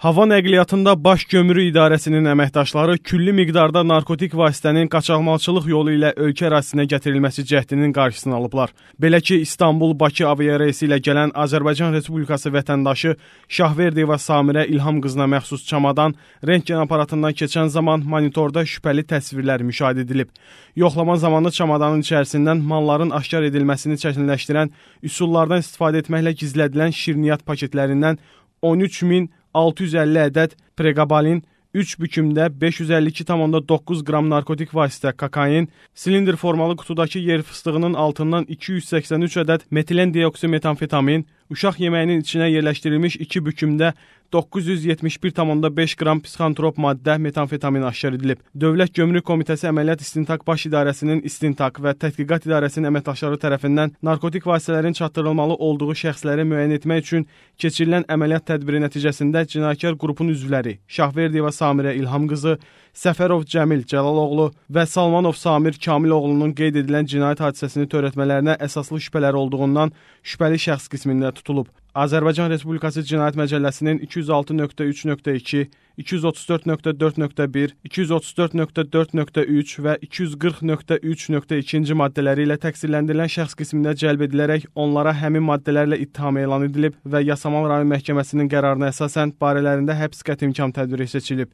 Hava nəqliyyatında Baş Gömrük İdarəsinin əməkdaşları külli miqdarda narkotik vasitənin qaçaqmalçılıq yolu ilə ölkə ərazisinə gətirilməsi cəhdinin qarşısını alıblar. Belə ki, İstanbul-Bakı aviareysi ilə gələn Azərbaycan Respublikası vətəndaşı Şahverdiyeva Samirə İlham qızına məxsus çamadan rentgen aparatından keçən zaman monitorda şübhəli təsvirlər müşahidə edilib. Yoxlama zamanı çamadanın içərisindən malların aşkar edilməsini çətinləşdirən üsullardan istifadə etməklə gizlədilən şirniyyat paketlərindən 13 min 650 ədəd preqabalin, 3 bükümdə 552,9 qram narkotik vasitə kokain, silindr formalı qutudakı yer fıstığının altından 283 ədəd metilen dioksimetamfetamin, uşaq yeməyinin içinə yerləşdirilmiş 2 bükümdə 971,5 qram psixantrop maddə metamfetamin aşkar edilib. Dövlət Gömrük Komitəsi Əməliyyat İstintaq Baş İdarəsinin İstintaq və Tədqiqat İdarəsinin əməkdaşları tərəfindən narkotik vasitələrin çatdırılmalı olduğu şəxsləri müəyyən etmək üçün keçirilən əməliyyat tədbiri nəticəsində cinayətkar qrupun üzvləri Şahverdiyeva Samirə İlham qızı, Səfərov Cəmil Cəlaloğlu və Salmanov Samir Kamil oğlunun qeyd edilən cinayət hadisəsini törətmələrinə əsaslı şübhələri olduğundan şübhəli şəxs qismində tutulub tutulub. Azərbaycan Respublikası Cinayət Məcəlləsinin 206.3.2, 234.4.1, 234.4.3 və 240.3.2-ci maddələri ilə təqsirləndirilən şəxs qisminə cəlb edilərək onlara həmin maddələrlə ittiham elan edilib və Yasamal rayon məhkəməsinin qərarına əsasən barələrində həbs qəti imkan tədbiri seçilib.